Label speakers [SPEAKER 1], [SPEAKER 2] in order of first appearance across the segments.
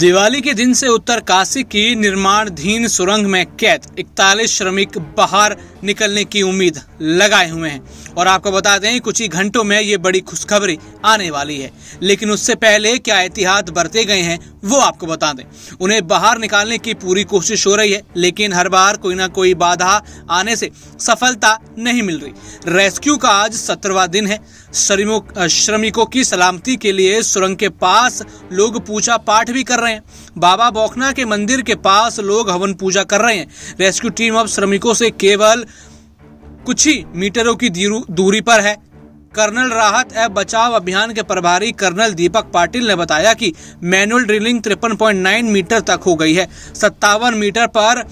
[SPEAKER 1] दिवाली के दिन से काशी की निर्माणधीन सुरंग में कैद इकतालीस श्रमिक बाहर निकलने की उम्मीद लगाए हुए हैं और आपको बता दें कुछ ही घंटों में ये बड़ी खुशखबरी आने वाली है लेकिन उससे पहले क्या एहतियात बरते गए हैं वो आपको बता दें उन्हें बाहर निकालने की पूरी कोशिश हो रही है लेकिन हर बार कोई ना कोई बाधा आने से सफलता नहीं मिल रही रेस्क्यू का आज सत्रवा दिन है श्रमिकों की सलामती के लिए सुरंग के पास लोग पूजा पाठ भी कर रहे हैं बाबा बोखना के मंदिर के पास लोग हवन पूजा कर रहे हैं रेस्क्यू टीम अब श्रमिकों से केवल कुछ ही मीटरों की दूरी पर है कर्नल राहत एवं बचाव अभियान के प्रभारी कर्नल दीपक पाटिल ने बताया कि मैनुअल ड्रिलिंग तिरपन मीटर तक हो गई है सत्तावन मीटर पर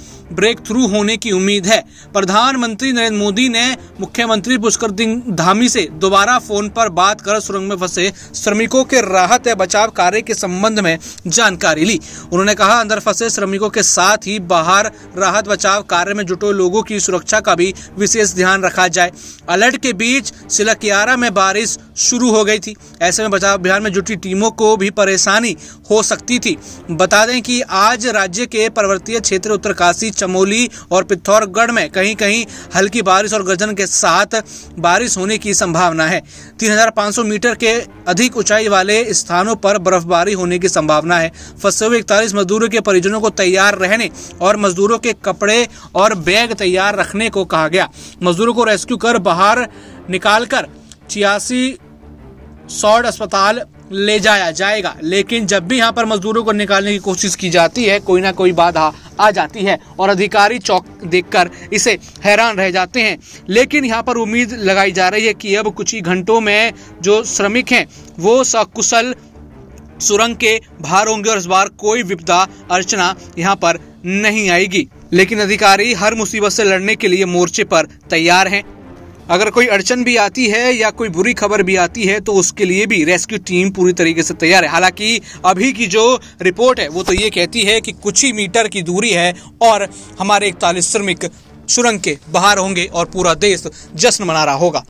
[SPEAKER 1] ब्रेक थ्रू होने की उम्मीद है प्रधानमंत्री नरेंद्र मोदी ने मुख्यमंत्री पुष्कर सिंह धामी से दोबारा फोन पर बात कर सुरंग में फंसे श्रमिकों के राहत एवं बचाव कार्य के संबंध में जानकारी ली उन्होंने कहा अंदर फंसे श्रमिकों के साथ ही बाहर राहत बचाव कार्य में जुटे लोगों की सुरक्षा का भी विशेष ध्यान रखा जाए अलर्ट के बीच सिलकियारा दोबारा में बारिश शुरू हो गई थी ऐसे में बचाव अभियान में जुटी टीमों को भी परेशानी हो सकती थी बता दें कि आज राज्य के पर्वतीय क्षेत्र उत्तरकाशी चमोली और पिथौरगढ़ में कहीं कहीं हल्की बारिश और गर्जन के साथ बारिश होने की संभावना है 3,500 मीटर के अधिक ऊंचाई वाले स्थानों पर बर्फबारी होने की संभावना है फंसे हुए इकतालीस मजदूरों के परिजनों को तैयार रहने और मजदूरों के कपड़े और बैग तैयार रखने को कहा गया मजदूरों को रेस्क्यू कर बाहर निकालकर छियासी शॉर्ट अस्पताल ले जाया जाएगा लेकिन जब भी यहाँ पर मजदूरों को निकालने की कोशिश की जाती है कोई ना कोई बाधा आ जाती है और अधिकारी चौक देखकर इसे हैरान रह जाते हैं लेकिन यहाँ पर उम्मीद लगाई जा रही है कि अब कुछ ही घंटों में जो श्रमिक हैं वो सकुशल सुरंग के बाहर होंगे और इस बार कोई विपदा अर्चना यहाँ पर नहीं आएगी लेकिन अधिकारी हर मुसीबत से लड़ने के लिए मोर्चे पर तैयार हैं अगर कोई अड़चन भी आती है या कोई बुरी खबर भी आती है तो उसके लिए भी रेस्क्यू टीम पूरी तरीके से तैयार है हालांकि अभी की जो रिपोर्ट है वो तो ये कहती है कि कुछ ही मीटर की दूरी है और हमारे इकतालीस श्रमिक सुरंग के बाहर होंगे और पूरा देश जश्न मना रहा होगा